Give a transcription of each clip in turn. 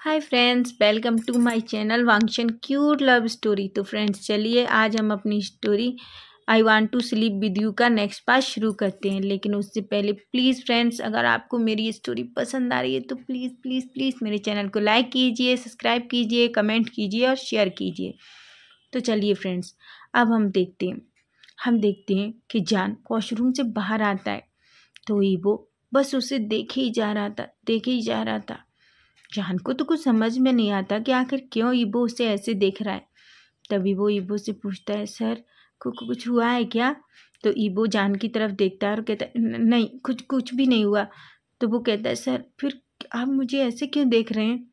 Hi friends welcome to my channel वांगशन cute love story तो friends चलिए आज हम अपनी story I want to sleep with you का नेक्स्ट पास शुरू करते हैं लेकिन उससे पहले प्लीज़ फ्रेंड्स अगर आपको मेरी ये स्टोरी पसंद आ रही है तो प्लीज़ प्लीज़ प्लीज़ मेरे चैनल को लाइक कीजिए सब्सक्राइब कीजिए कमेंट कीजिए और शेयर कीजिए तो चलिए फ्रेंड्स अब हम देखते हैं हम देखते हैं कि जान वॉशरूम से बाहर आता है तो वो बस उसे देखे ही जा रहा था देखे ही जा रहा था जान को तो कुछ समझ में नहीं आता कि आखिर क्यों ईबो उसे ऐसे देख रहा है तभी वो ईबो से पूछता है सर को कुछ हुआ है क्या तो ईबो जान की तरफ देखता है और कहता है नहीं कुछ कुछ भी नहीं हुआ तो वो कहता है सर फिर आप मुझे ऐसे क्यों देख रहे हैं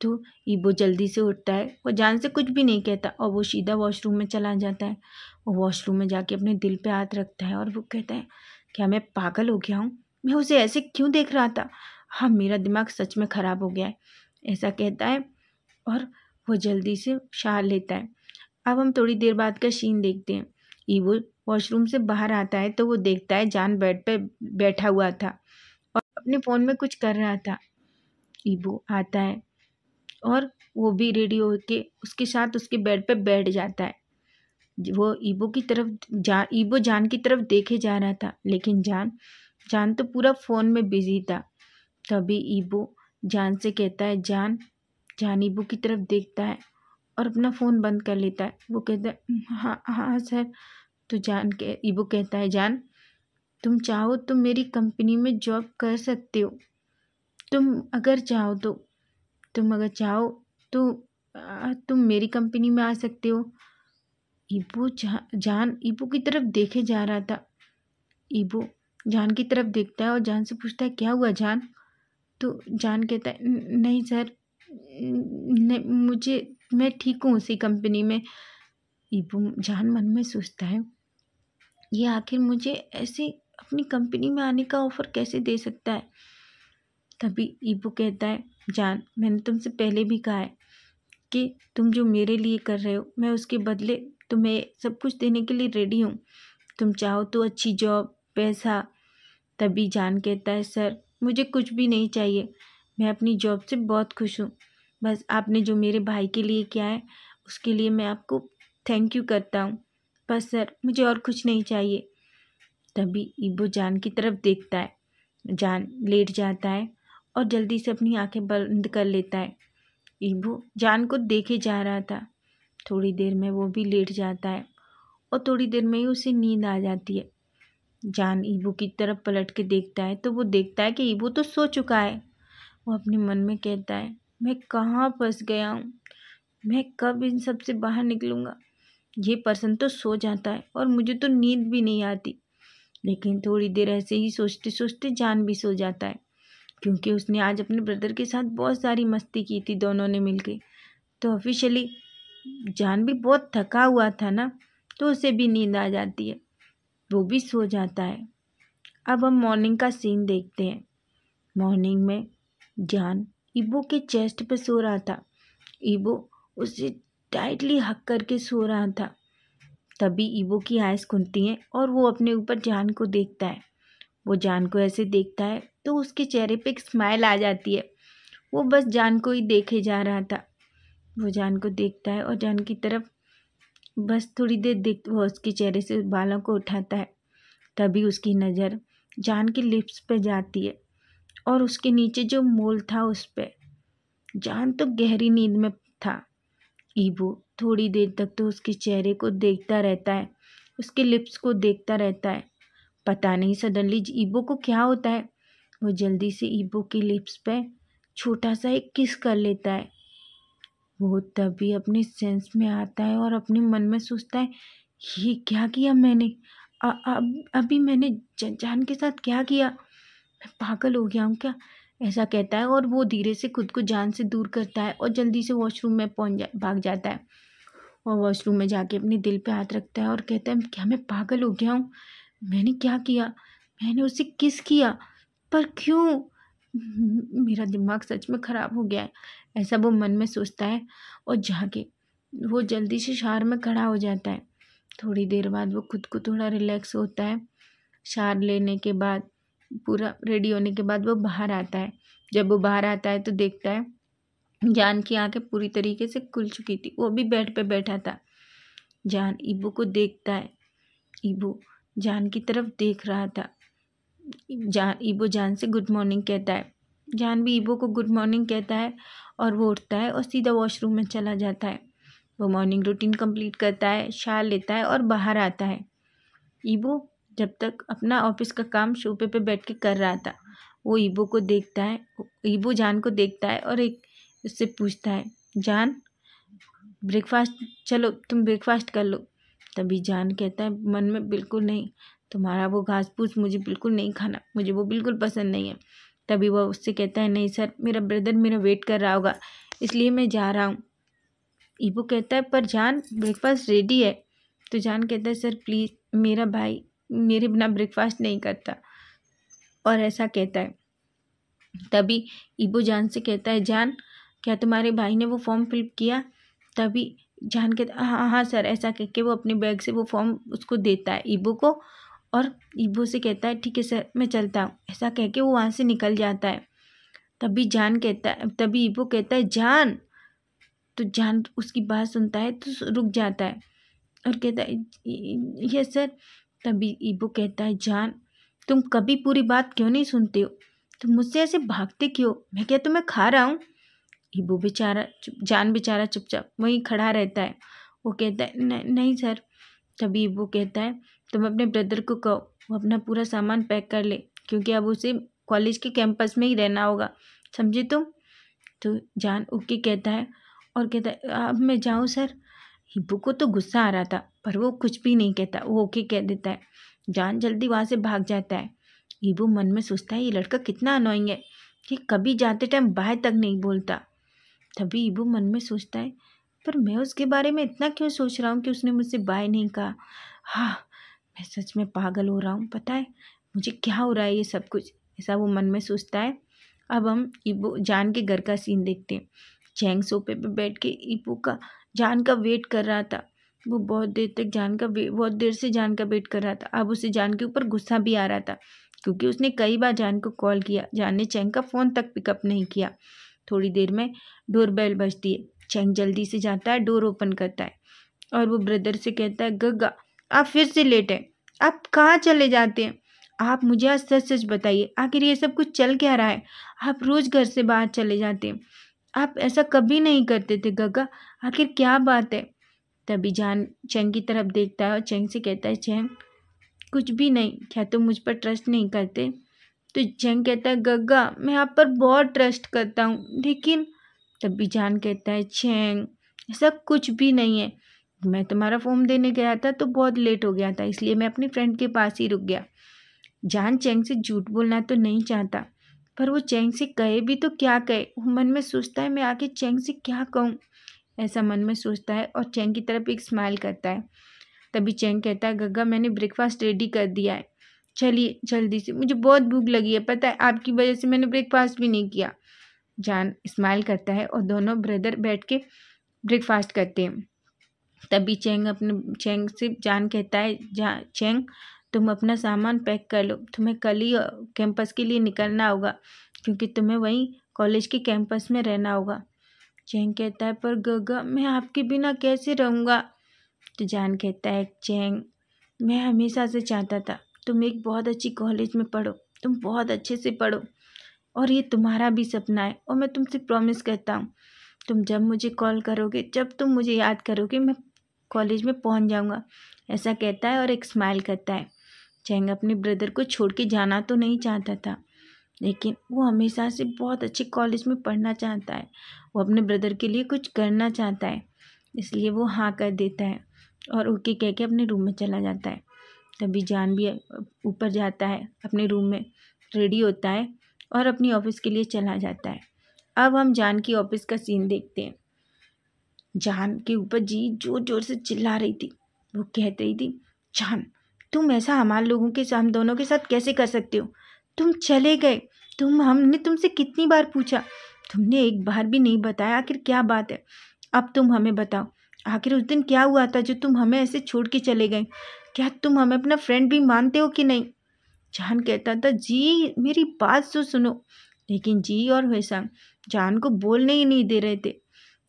तो ईबो जल्दी से उठता है वो जान से कुछ भी नहीं कहता और वो सीधा वॉशरूम में चला जाता है वो वॉशरूम में जाके अपने दिल पर हाथ रखता है और वो कहता है क्या मैं पागल हो गया हूँ मैं उसे ऐसे क्यों देख रहा था हाँ मेरा दिमाग सच में ख़राब हो गया है ऐसा कहता है और वो जल्दी से शार लेता है अब हम थोड़ी देर बाद का शीन देखते हैं ईवो वॉशरूम से बाहर आता है तो वो देखता है जान बेड पे बैठा हुआ था और अपने फ़ोन में कुछ कर रहा था ईबो आता है और वो भी रेडी होके उसके साथ उसके बेड पे बैठ जाता है वो ईबो की तरफ जा ईबो जान की तरफ देखे जा रहा था लेकिन जान जान तो पूरा फ़ोन में बिजी था तभी ईबू जान से कहता है जान जान ईबू की तरफ देखता है और अपना फ़ोन बंद कर लेता है वो कहता है हाँ हाँ सर तो जान के ईबू कहता है जान तुम चाहो तो मेरी कंपनी में जॉब कर सकते हो तुम अगर चाहो तो तुम अगर चाहो तो तुम मेरी कंपनी में आ सकते हो ईबू जा, जान ईबू की तरफ देखे जा रहा था ईबू जान की तरफ देखता है और जान से पूछता है क्या हुआ जान तो जान कहता है नहीं सर नहीं मुझे मैं ठीक हूँ उसी कंपनी में ईबू जान मन में सोचता है ये आखिर मुझे ऐसे अपनी कंपनी में आने का ऑफ़र कैसे दे सकता है तभी ईबू कहता है जान मैंने तुमसे पहले भी कहा है कि तुम जो मेरे लिए कर रहे हो मैं उसके बदले तुम्हें सब कुछ देने के लिए रेडी हूँ तुम चाहो तो अच्छी जॉब पैसा तभी जान कहता है सर मुझे कुछ भी नहीं चाहिए मैं अपनी जॉब से बहुत खुश हूँ बस आपने जो मेरे भाई के लिए किया है उसके लिए मैं आपको थैंक यू करता हूँ बस सर मुझे और कुछ नहीं चाहिए तभी इबो जान की तरफ देखता है जान लेट जाता है और जल्दी से अपनी आंखें बंद कर लेता है इबो जान को देखे जा रहा था थोड़ी देर में वो भी लेट जाता है और थोड़ी देर में ही उसे नींद आ जाती है जान ईबू की तरफ पलट के देखता है तो वो देखता है कि ईबू तो सो चुका है वो अपने मन में कहता है मैं कहाँ फंस गया हूँ मैं कब इन सब से बाहर निकलूँगा ये पर्सन तो सो जाता है और मुझे तो नींद भी नहीं आती लेकिन थोड़ी देर ऐसे ही सोचते सोचते जान भी सो जाता है क्योंकि उसने आज अपने ब्रदर के साथ बहुत सारी मस्ती की थी दोनों ने मिल तो ऑफिशियली जान भी बहुत थका हुआ था ना तो उसे भी नींद आ जाती है वो भी सो जाता है अब हम मॉर्निंग का सीन देखते हैं मॉर्निंग में जान इबो के चेस्ट पे सो रहा था इबो उसे टाइटली हक करके सो रहा था तभी इबो की आइस खुलती हैं और वो अपने ऊपर जान को देखता है वो जान को ऐसे देखता है तो उसके चेहरे पे एक स्माइल आ जाती है वो बस जान को ही देखे जा रहा था वो जान को देखता है और जान की तरफ बस थोड़ी देर देख वह उसके चेहरे से बालों को उठाता है तभी उसकी नज़र जान के लिप्स पे जाती है और उसके नीचे जो मोल था उस पर जान तो गहरी नींद में था ईबो थोड़ी देर तक तो उसके चेहरे को देखता रहता है उसके लिप्स को देखता रहता है पता नहीं सडनली ईबो को क्या होता है वो जल्दी से ईबो के लिप्स पर छोटा सा एक किस कर लेता है वो तभी अपने सेंस में आता है और अपने मन में सोचता है ये क्या किया मैंने अब अभी मैंने जान के साथ क्या किया मैं पागल हो गया हूँ क्या ऐसा कहता है और वो धीरे से खुद को जान से दूर करता है और जल्दी से वॉशरूम में पहुँच जा भाग जाता है और वॉशरूम में जाके अपने दिल पे हाथ रखता है और कहता है क्या मैं पागल हो गया हूँ मैंने क्या किया मैंने उसे किस किया पर क्यों मेरा दिमाग सच में ख़राब हो गया है ऐसा वो मन में सोचता है और जाके वो जल्दी से शार में खड़ा हो जाता है थोड़ी देर बाद वो खुद को थोड़ा रिलैक्स होता है शार लेने के बाद पूरा रेडी होने के बाद वो बाहर आता है जब वो बाहर आता है तो देखता है जान की आंखें पूरी तरीके से खुल चुकी थी वो भी बेड पे बैठा था जान ईबू को देखता है ईबू जान की तरफ देख रहा था जान ईबो जान से गुड मॉर्निंग कहता है जान भी ईबो को गुड मॉर्निंग कहता है और वो उठता है और सीधा वॉशरूम में चला जाता है वो मॉर्निंग रूटीन कंप्लीट करता है शाल लेता है और बाहर आता है ईबो जब तक अपना ऑफिस का काम शोपे पे बैठ के कर रहा था वो ईबो को देखता है ईबो जान को देखता है और एक उससे पूछता है जान ब्रेकफास्ट चलो तुम ब्रेकफास्ट कर लो तभी जान कहता है मन में बिल्कुल नहीं तुम्हारा वो घास फूस मुझे बिल्कुल नहीं खाना मुझे वो बिल्कुल पसंद नहीं है तभी वह उससे कहता है नहीं सर मेरा ब्रदर मेरा वेट कर रहा होगा इसलिए मैं जा रहा हूँ ईबू कहता है पर जान ब्रेकफास्ट रेडी है तो जान कहता है सर प्लीज़ मेरा भाई मेरे बिना ब्रेकफास्ट नहीं करता और ऐसा कहता है तभी ईबो जान से कहता है जान क्या तुम्हारे भाई ने वो फॉर्म फिल किया तभी जान कहता हाँ हाँ सर ऐसा कह के वो अपने बैग से वो फॉर्म उसको देता है ईबो को और इबो से कहता है ठीक है सर मैं चलता हूँ ऐसा कह के वो वहाँ से निकल जाता है तभी जान कहता है तभी इबू कहता है जान तो जान उसकी बात सुनता है तो रुक जाता है और कहता है ये सर तभी इबो कहता है जान तुम कभी पूरी बात क्यों नहीं सुनते हो तुम मुझसे ऐसे भागते क्यों मैं क्या तुम्हें खा रहा हूँ इबो बेचारा जान बेचारा चुपचाप वहीं खड़ा रहता है वो कहता है नहीं सर तभी इबो कहता है तुम अपने ब्रदर को कहो वो अपना पूरा सामान पैक कर ले क्योंकि अब उसे कॉलेज के कैंपस में ही रहना होगा समझे तुम तो जान ओके कहता है और कहता है अब मैं जाऊँ सर हिब्बू को तो गुस्सा आ रहा था पर वो कुछ भी नहीं कहता वो ओके कह देता है जान जल्दी वहाँ से भाग जाता है हिब्बू मन में सोचता है ये लड़का कितना अनोइंग है कि कभी जाते टाइम बाहर तक नहीं बोलता तभी हिब्बू मन में सोचता है पर मैं उसके बारे में इतना क्यों सोच रहा हूँ कि उसने मुझसे बाय नहीं कहा हाँ मैं सच में पागल हो रहा हूँ पता है मुझे क्या हो रहा है ये सब कुछ ऐसा वो मन में सोचता है अब हम इबो जान के घर का सीन देखते हैं चैंग सोफे पे बैठ के ईपो का जान का वेट कर रहा था वो बहुत देर तक जान का बहुत देर से जान का वेट कर रहा था अब उसे जान के ऊपर गुस्सा भी आ रहा था क्योंकि उसने कई बार जान को कॉल किया जान ने चैंग का फ़ोन तक पिकअप नहीं किया थोड़ी देर में डोर बैल बजती है चैंग जल्दी से जाता है डोर ओपन करता है और वो ब्रदर से कहता है गग्गा आप फिर से लेट हैं आप कहाँ चले जाते हैं आप मुझे आज सच सच बताइए आखिर ये सब कुछ चल क्या रहा है आप रोज़ घर से बाहर चले जाते हैं आप ऐसा कभी नहीं करते थे गगा आखिर क्या बात है तभी जान चैंग की तरफ देखता है और चैंग से कहता है चैंग कुछ भी नहीं क्या तुम तो मुझ पर ट्रस्ट नहीं करते तो चैंग कहता है गग्गा मैं आप पर बहुत ट्रस्ट करता हूँ लेकिन तभी जान कहता है चैंग ऐसा कुछ भी नहीं है मैं तुम्हारा फॉर्म देने गया था तो बहुत लेट हो गया था इसलिए मैं अपनी फ्रेंड के पास ही रुक गया जान चैंग से झूठ बोलना तो नहीं चाहता पर वो चैंग से कहे भी तो क्या कहे वो मन में सोचता है मैं आके चैंग से क्या कहूँ ऐसा मन में सोचता है और चैंग की तरफ एक स्माइल करता है तभी चैंग कहता है गग्गा मैंने ब्रेकफास्ट रेडी कर दिया है चलिए जल्दी से मुझे बहुत भूख लगी है पता है आपकी वजह से मैंने ब्रेकफास्ट भी नहीं किया जान स्माइल करता है और दोनों ब्रदर बैठ के ब्रेकफास्ट करते हैं तभी चेंग अपने चेंग से जान कहता है जा चेंग तुम अपना सामान पैक कर लो तुम्हें कल ही कैंपस के लिए निकलना होगा क्योंकि तुम्हें वहीं कॉलेज के कैंपस में रहना होगा चेंग कहता है पर गगा मैं आपके बिना कैसे रहूँगा तो जान कहता है चेंग मैं हमेशा से चाहता था तुम एक बहुत अच्छी कॉलेज में पढ़ो तुम बहुत अच्छे से पढ़ो और ये तुम्हारा भी सपना है और मैं तुमसे प्रॉमिस करता हूँ तुम जब मुझे कॉल करोगे जब तुम मुझे याद करोगे मैं कॉलेज में पहुंच जाऊंगा ऐसा कहता है और एक स्माइल करता है चैंग अपने ब्रदर को छोड़ के जाना तो नहीं चाहता था लेकिन वो हमेशा से बहुत अच्छे कॉलेज में पढ़ना चाहता है वो अपने ब्रदर के लिए कुछ करना चाहता है इसलिए वो हाँ कर देता है और ओके कह के अपने रूम में चला जाता है तभी जान भी ऊपर जाता है अपने रूम में रेडी होता है और अपनी ऑफिस के लिए चला जाता है अब हम जान की ऑफिस का सीन देखते हैं जान के ऊपर जी जोर जोर से चिल्ला रही थी वो कहते ही थी जान तुम ऐसा हमारे लोगों के हम दोनों के साथ कैसे कर सकते हो तुम चले गए तुम हमने तुमसे कितनी बार पूछा तुमने एक बार भी नहीं बताया आखिर क्या बात है अब तुम हमें बताओ आखिर उस दिन क्या हुआ था जो तुम हमें ऐसे छोड़ के चले गए क्या तुम हमें अपना फ्रेंड भी मानते हो कि नहीं जान कहता था जी मेरी बात तो सुनो लेकिन जी और वैसा जान को बोलने ही नहीं दे रहे थे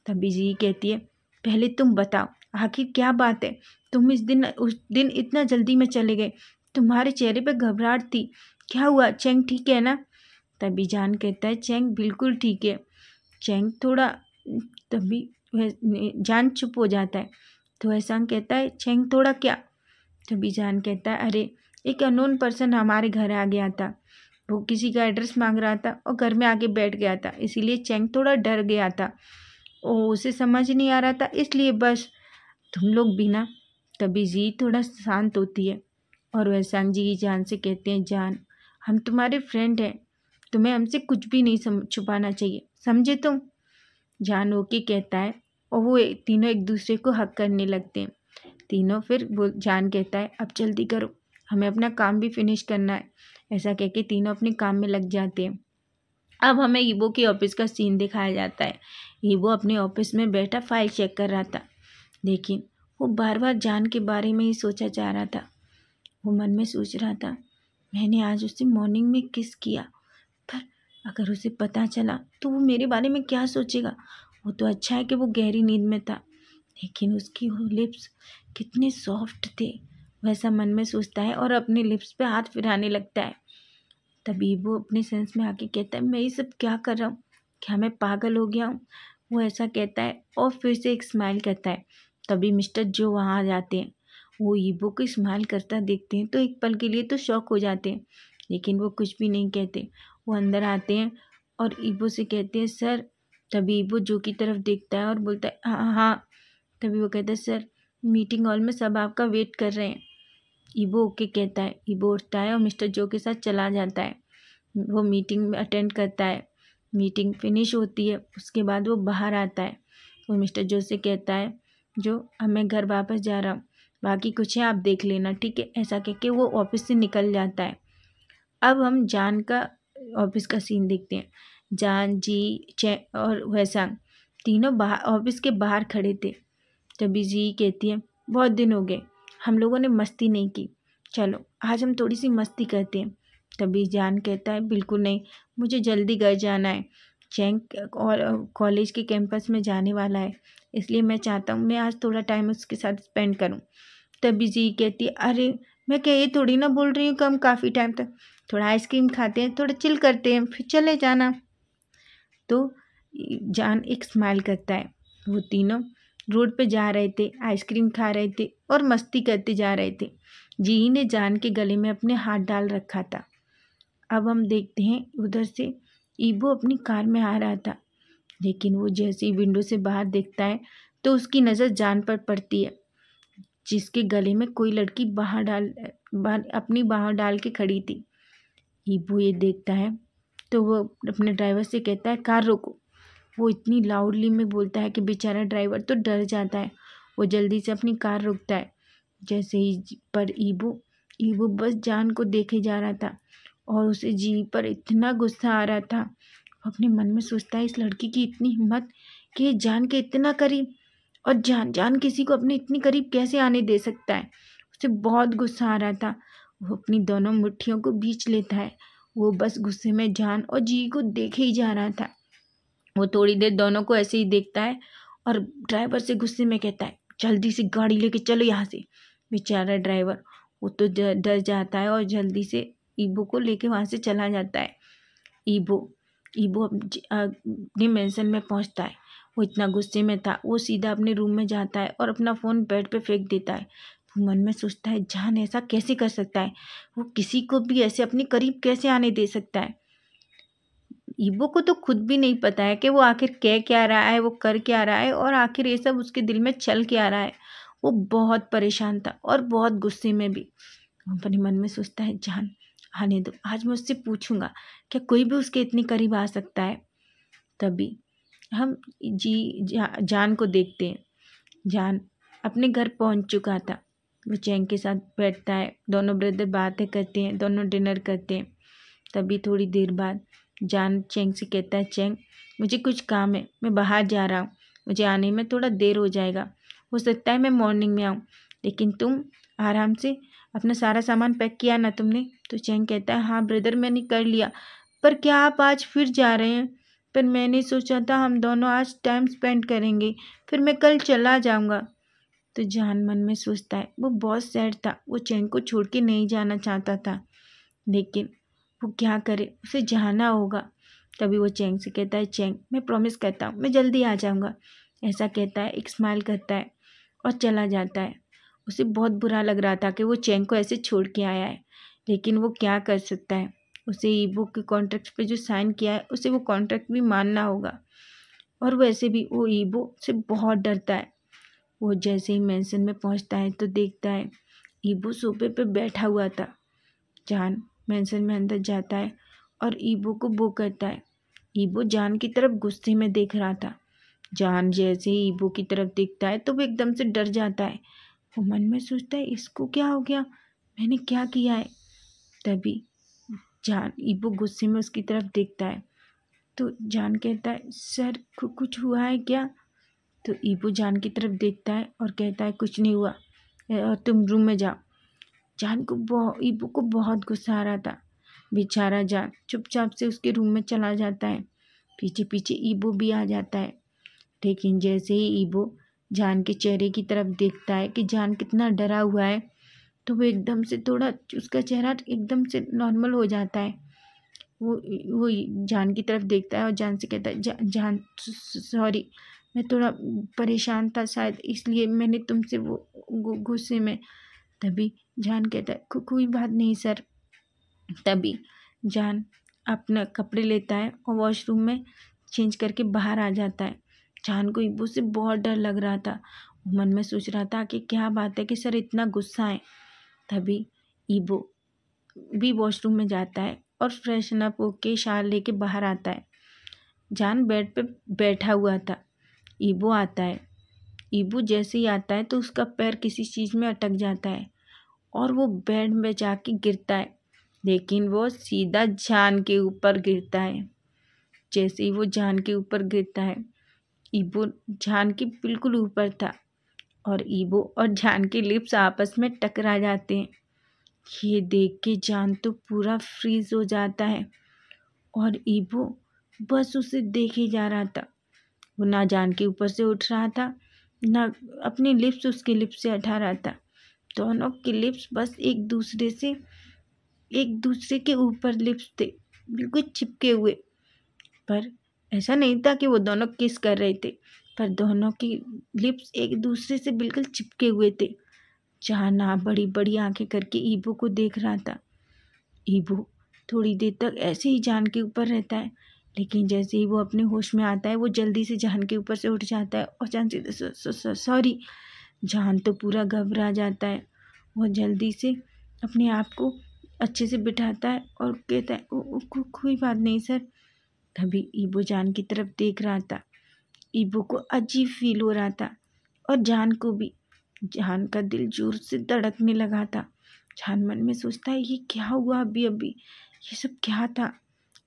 तब जी ही कहती है पहले तुम बताओ आखिर क्या बात है तुम इस दिन उस दिन इतना जल्दी में चले गए तुम्हारे चेहरे पर घबराहट थी क्या हुआ चैंग ठीक है ना तभी जान कहता है चेंग बिल्कुल ठीक है चैंग थोड़ा तभी जान चुप हो जाता है तो एहसान कहता है चेंग थोड़ा क्या तभी जान कहता है अरे एक अनोन पर्सन हमारे घर आ गया था वो किसी का एड्रेस मांग रहा था और घर में आके बैठ गया था इसीलिए चेंग थोड़ा डर गया था ओ उसे समझ नहीं आ रहा था इसलिए बस तुम लोग भी ना तभी जी थोड़ा शांत होती है और वह जी की जान से कहते हैं जान हम तुम्हारे फ्रेंड हैं तुम्हें हमसे कुछ भी नहीं सम, छुपाना चाहिए समझे तुम जान ओके कहता है और वो तीनों एक दूसरे को हक करने लगते हैं तीनों फिर बोल जान कहता है अब जल्दी करो हमें अपना काम भी फिनिश करना है ऐसा कह के तीनों अपने काम में लग जाते हैं अब हमें ईबो की ऑफिस का सीन दिखाया जाता है ईबो अपने ऑफिस में बैठा फाइल चेक कर रहा था लेकिन वो बार बार जान के बारे में ही सोचा जा रहा था वो मन में सोच रहा था मैंने आज उसे मॉर्निंग में किस किया पर अगर उसे पता चला तो वो मेरे बारे में क्या सोचेगा वो तो अच्छा है कि वो गहरी नींद में था लेकिन उसकी लिप्स कितने सॉफ्ट थे वैसा मन में सोचता है और अपने लिप्स पे हाथ फिराने लगता है तभी वो अपने सेंस में आके कहता है मैं ये सब क्या कर रहा हूँ क्या मैं पागल हो गया हूँ वो ऐसा कहता है और फिर से एक स्माइल करता है तभी मिस्टर जो वहाँ आ जाते हैं वो ईबो को स्माइल करता देखते हैं तो एक पल के लिए तो शौक हो जाते हैं लेकिन वो कुछ भी नहीं कहते वो अंदर आते हैं और ईबो से कहते हैं सर तभी ईबो जो की तरफ देखता है और बोलता है हाँ हाँ, हाँ। तभी वो कहता है सर मीटिंग हॉल में सब आपका वेट कर रहे हैं ईबो ओके कहता है ईबो उठता है और मिस्टर जो के साथ चला जाता है वो मीटिंग में अटेंड करता है मीटिंग फिनिश होती है उसके बाद वो बाहर आता है वो मिस्टर जो से कहता है जो अब मैं घर वापस जा रहा हूँ बाकी कुछ है आप देख लेना ठीक है ऐसा कह के वो ऑफिस से निकल जाता है अब हम जान का ऑफिस का सीन देखते हैं जान जी चै और वैसांग तीनों बाहर ऑफिस के बाहर खड़े थे तभी जी कहती है बहुत दिन हो गए हम लोगों ने मस्ती नहीं की चलो आज हम थोड़ी सी मस्ती करते हैं तभी जान कहता है बिल्कुल नहीं मुझे जल्दी घर जाना है चैंक और कॉलेज के कैंपस में जाने वाला है इसलिए मैं चाहता हूँ मैं आज थोड़ा टाइम उसके साथ स्पेंड करूँ तभी जी कहती है अरे मैं कह ये थोड़ी ना बोल रही हूँ कम काफ़ी टाइम तक थोड़ा आइसक्रीम खाते हैं थोड़ा चिल करते हैं फिर चले जाना तो जान एक स्माइल करता है वो तीनों रोड पे जा रहे थे आइसक्रीम खा रहे थे और मस्ती करते जा रहे थे जी ने जान के गले में अपने हाथ डाल रखा था अब हम देखते हैं उधर से ईबो अपनी कार में आ रहा था लेकिन वो जैसे ही विंडो से बाहर देखता है तो उसकी नज़र जान पर पड़ती है जिसके गले में कोई लड़की बाहर डाल बाहर अपनी बाहर डाल के खड़ी थी ईबू ये देखता है तो वो अपने ड्राइवर से कहता है कार रोको वो इतनी लाउडली में बोलता है कि बेचारा ड्राइवर तो डर जाता है वो जल्दी से अपनी कार रुकता है जैसे ही पर ईबो ईबो बस जान को देखे जा रहा था और उसे जी पर इतना गुस्सा आ रहा था अपने मन में सोचता है इस लड़की की इतनी हिम्मत कि जान के इतना करीब और जान जान किसी को अपने इतनी करीब कैसे आने दे सकता है उसे बहुत गुस्सा आ रहा था वो अपनी दोनों मुट्ठियों को बीच लेता है वो बस गुस्से में जान और जी को देखे ही जा रहा था वो थोड़ी देर दोनों को ऐसे ही देखता है और ड्राइवर से गुस्से में कहता है जल्दी से गाड़ी लेके चलो यहाँ से बेचारा ड्राइवर वो तो डर जाता है और जल्दी से ईबो को लेके वहाँ से चला जाता है ईबो ईबो अपने मेंशन में पहुँचता है वो इतना गुस्से में था वो सीधा अपने रूम में जाता है और अपना फ़ोन बेड पे फेंक देता है मन में सोचता है जान ऐसा कैसे कर सकता है वो किसी को भी ऐसे अपने करीब कैसे आने दे सकता है ईबो को तो खुद भी नहीं पता है कि वो आखिर कह क्या रहा है वो कर क्या रहा है और आखिर ये सब उसके दिल में चल क्या रहा है वो बहुत परेशान था और बहुत गुस्से में भी वो अपने मन में सोचता है जान आने दो आज मैं उससे पूछूंगा क्या कोई भी उसके इतने करीब आ सकता है तभी हम जी जा, जान को देखते हैं जान अपने घर पहुंच चुका था वो चैन के साथ बैठता है दोनों ब्रदर बातें करते हैं दोनों डिनर करते हैं तभी थोड़ी देर बाद जान चेंग से कहता है चेंग मुझे कुछ काम है मैं बाहर जा रहा हूँ मुझे आने में थोड़ा देर हो जाएगा हो सकता है मैं मॉर्निंग में आऊँ लेकिन तुम आराम से अपना सारा सामान पैक किया ना तुमने तो चेंग कहता है हाँ ब्रदर मैंने कर लिया पर क्या आप आज फिर जा रहे हैं पर मैंने सोचा था हम दोनों आज टाइम स्पेंड करेंगे फिर मैं कल चला जाऊँगा तो जान मन में सोचता है वो बहुत सैड था वो चैंग को छोड़ के नहीं जाना चाहता था लेकिन वो क्या करे उसे जाना होगा तभी वो चेंग से कहता है चेंग मैं प्रॉमिस करता हूँ मैं जल्दी आ जाऊँगा ऐसा कहता है एक स्माइल करता है और चला जाता है उसे बहुत बुरा लग रहा था कि वो चेंग को ऐसे छोड़ के आया है लेकिन वो क्या कर सकता है उसे ई बुक के कॉन्ट्रैक्ट पर जो साइन किया है उसे वो कॉन्ट्रैक्ट भी मानना होगा और वैसे भी वो ईबो से बहुत डरता है वो जैसे ही मैंसन में पहुंचता है तो देखता है ईबो सोफे पे बैठा हुआ था जान मैंसन में अंदर जाता है और ईबो को बो करता है ईबो जान की तरफ गुस्से में देख रहा था जान जैसे ही ईबो की तरफ देखता है तो वो एकदम से डर जाता है वो मन में सोचता है इसको क्या हो गया मैंने क्या किया है तभी जान ईबो गुस्से में उसकी तरफ देखता है तो जान कहता है सर कुछ हुआ है क्या तो ईबो जान की तरफ देखता है और कहता है कुछ नहीं हुआ और तुम रूम में जाओ जान को बहुत ईबू को बहुत गुस्सा आ रहा था बेचारा जान चुपचाप से उसके रूम में चला जाता है पीछे पीछे ईबो भी आ जाता है लेकिन जैसे ही ईबो जान के चेहरे की तरफ देखता है कि जान कितना डरा हुआ है तो वो एकदम से थोड़ा उसका चेहरा एकदम से नॉर्मल हो जाता है वो वो जान की तरफ देखता है और जान से कहता है जा, जान सॉरी मैं थोड़ा परेशान था शायद इसलिए मैंने तुमसे वो गुस्से में तभी जान कहता है को, कोई बात नहीं सर तभी जान अपना कपड़े लेता है और वॉशरूम में चेंज करके बाहर आ जाता है जान को इबू से बहुत डर लग रहा था मन में सोच रहा था कि क्या बात है कि सर इतना गुस्सा है तभी ईबो भी वॉशरूम में जाता है और फ्रेशन अप होके शाल लेके बाहर आता है जान बेड पे बैठा हुआ था ईबो आता है ईबू जैसे ही आता है तो उसका पैर किसी चीज़ में अटक जाता है और वो बेड में के गिरता है लेकिन वो सीधा जान के ऊपर गिरता है जैसे ही वो जान के ऊपर गिरता है ईबो जान के बिल्कुल ऊपर था और ईबो और जान के लिप्स आपस में टकरा जाते हैं ये देख के जान तो पूरा फ्रीज हो जाता है और ईबो बस उसे देखे जा रहा था वो ना जान के ऊपर से उठ रहा था ना अपनी लिप्स उसके लिप्स से हटा रहा था दोनों के लिप्स बस एक दूसरे से एक दूसरे के ऊपर लिप्स थे बिल्कुल चिपके हुए पर ऐसा नहीं था कि वो दोनों किस कर रहे थे पर दोनों की लिप्स एक दूसरे से बिल्कुल चिपके हुए थे ना बड़ी बड़ी आंखें करके ईबू को देख रहा था ईबू थोड़ी देर तक ऐसे ही जान के ऊपर रहता है लेकिन जैसे ही वो अपने होश में आता है वो जल्दी से जहान के ऊपर से उठ जाता है और जान सीधे सॉरी जहान तो पूरा घबरा जाता है वो जल्दी से अपने आप को अच्छे से बिठाता है और कहता है कोई बात नहीं सर तभी ईबो जान की तरफ देख रहा था ईबो को अजीब फील हो रहा था और जान को भी जान का दिल जोर से धड़कने लगा था जान मन में सोचता है ये क्या हुआ अभी अभी ये सब क्या था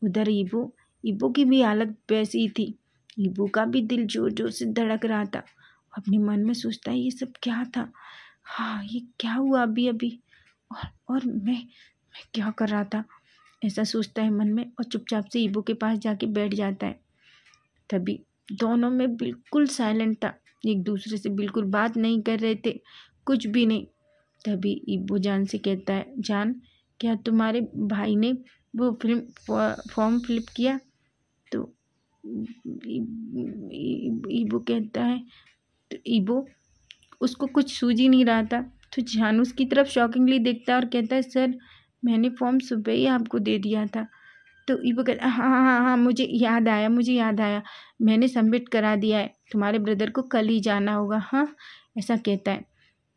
उधर ईबो इबू की भी हालत वैसी थी इबू का भी दिल जोर जोर से धड़क रहा था अपने मन में सोचता है ये सब क्या था हाँ ये क्या हुआ अभी अभी और और मैं मैं क्या कर रहा था ऐसा सोचता है मन में और चुपचाप से इबू के पास जाके बैठ जाता है तभी दोनों में बिल्कुल साइलेंट था एक दूसरे से बिल्कुल बात नहीं कर रहे थे कुछ भी नहीं तभी इबू जान से कहता है जान क्या तुम्हारे भाई ने वो फिल्म फॉर्म फिलिप किया तो ईबो कहता है तो ईबो उसको कुछ सूझ ही नहीं रहा था तो जान उसकी तरफ शॉकिंगली देखता है और कहता है सर मैंने फॉर्म सुबह ही आपको दे दिया था तो ईबो कहता हाँ, हाँ हाँ हाँ मुझे याद आया मुझे याद आया मैंने सबमिट करा दिया है तुम्हारे ब्रदर को कल ही जाना होगा हाँ ऐसा कहता है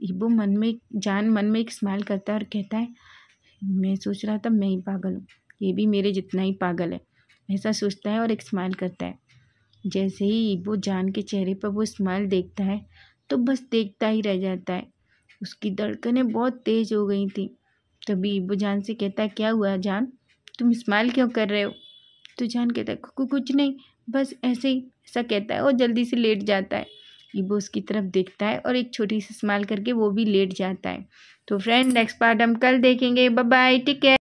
ईबो मन में जान मन में एक स्माइल करता है और कहता है मैं सोच रहा था मैं ही पागल हूँ ये भी मेरे जितना ही पागल है ऐसा सोचता है और एक स्माइल करता है जैसे ही वो जान के चेहरे पर वो स्माइल देखता है तो बस देखता ही रह जाता है उसकी धड़कनें बहुत तेज़ हो गई थी तभी वो जान से कहता है क्या हुआ जान तुम स्माइल क्यों कर रहे हो तो जान कहता है कुछ नहीं बस ऐसे ही ऐसा कहता है और जल्दी से लेट जाता है ईबो उसकी तरफ देखता है और एक छोटी सी स्माइल करके वो भी लेट जाता है तो फ्रेंड नेक्स्ट पार्ट हम कल देखेंगे बाय बाय टेक केयर